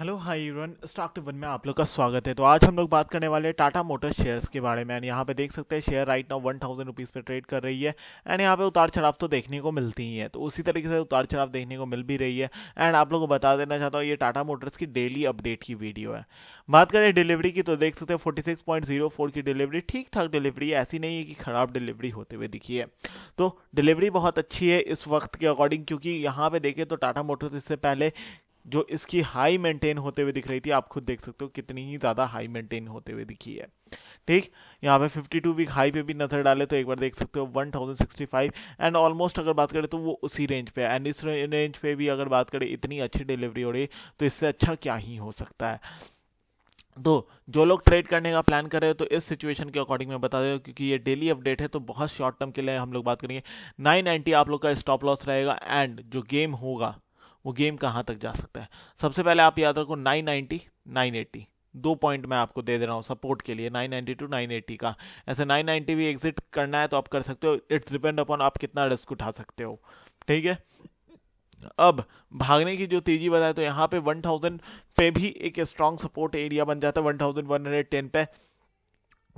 hello hi रन स्टॉक टिवन में आप लोग का स्वागत है तो आज हम लोग बात करने वाले टाटा मोटर्स शेयर्स के बारे में एंड यहाँ पे देख सकते हैं share right now one thousand rupees पर ट्रेड कर रही है एंड यहाँ पे उतार चढ़ाव तो देखने को मिलती ही है तो उसी तरीके से उतार चढ़ाव देखने को मिल भी रही है एंड आप लोगों को बता देना चाहता हूँ ये टाटा मोटर्स की डेली अपडेट की वीडियो है बात करें डिलीवरी की तो देख सकते हैं फोर्टी की डिलीवरी ठीक ठाक डिलीवरी ऐसी नहीं है कि ख़राब डिलीवरी होते हुए दिखी है तो डिलीवरी बहुत अच्छी है इस वक्त के अकॉर्डिंग क्योंकि यहाँ पर देखें तो टाटा मोटर्स इससे पहले जो इसकी हाई मेंटेन होते हुए दिख रही थी आप खुद देख सकते हो कितनी ही ज़्यादा हाई मेंटेन होते हुए दिखी है ठीक यहाँ पे 52 वीक हाई पे भी नज़र डाले तो एक बार देख सकते हो 1065 एंड ऑलमोस्ट अगर बात करें तो वो उसी रेंज पे है एंड इस रेंज पे भी अगर बात करें इतनी अच्छी डिलीवरी हो रही तो इससे अच्छा क्या ही हो सकता है तो जो लोग ट्रेड करने का प्लान कर रहे हो तो इस सिचुएशन के अकॉर्डिंग मैं बता दें क्योंकि ये डेली अपडेट है तो बहुत शॉर्ट टर्म के लिए हम लोग बात करेंगे 990 आप लोग का स्टॉप लॉस रहेगा एंड जो गेम होगा वो गेम कहाँ तक जा सकता है सबसे पहले आप याद रखो नाइन नाइन्टी नाइन एट्टी दो पॉइंट मैं आपको दे दे रहा हूँ सपोर्ट के लिए 990 टू 980 का ऐसे 990 भी एग्जिट करना है तो आप कर सकते हो इट्स डिपेंड अपॉन आप कितना रिस्क उठा सकते हो ठीक है अब भागने की जो तेजी बताए तो यहाँ पे 1000 पे भी एक स्ट्रांग सपोर्ट एरिया बन जाता है 1110 पे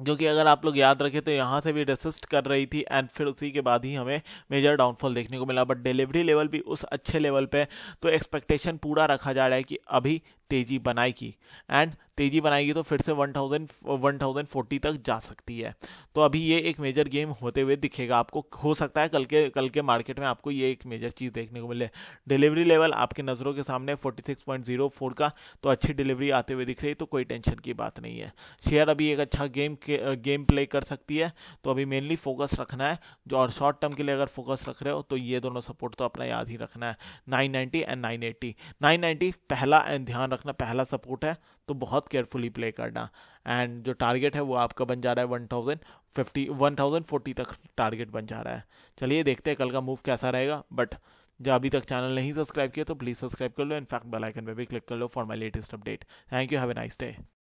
क्योंकि अगर आप लोग याद रखें तो यहाँ से भी रेसिस्ट कर रही थी एंड फिर उसी के बाद ही हमें मेजर डाउनफॉल देखने को मिला बट डिलीवरी लेवल भी उस अच्छे लेवल पे तो एक्सपेक्टेशन पूरा रखा जा रहा है कि अभी तेज़ी बनाएगी एंड तेजी बनाएगी तो फिर से one thousand one thousand forty तक जा सकती है तो अभी ये एक मेजर गेम होते हुए दिखेगा आपको हो सकता है कल के कल के मार्केट में आपको ये एक मेजर चीज़ देखने को मिले डिलीवरी लेवल आपके नज़रों के सामने forty six point zero four का तो अच्छी डिलीवरी आते हुए दिख रही तो कोई टेंशन की बात नहीं है शेयर अभी एक अच्छा गेम गेम प्ले कर सकती है तो अभी मेनली फोकस रखना है जो और शॉर्ट टर्म के लिए अगर फोकस रख रहे हो तो ये दोनों सपोर्ट तो अपना याद ही रखना है nine ninety and nine eighty nine ninety पहला ध्यान रखना पहला सपोर्ट है तो बहुत बहुत केयरफुली प्ले करना एंड जो टारगेट है वो आपका बन जा रहा है one thousand fifty one thousand forty तक टारगेट बन जा रहा है चलिए देखते हैं कल का मूव कैसा रहेगा बट जब अभी तक चैनल नहीं सब्सक्राइब किया तो प्लीज़ सब्सक्राइब कर लो इनफैक्ट बेल आइकन पर भी क्लिक कर लो for my latest update thank you have a nice day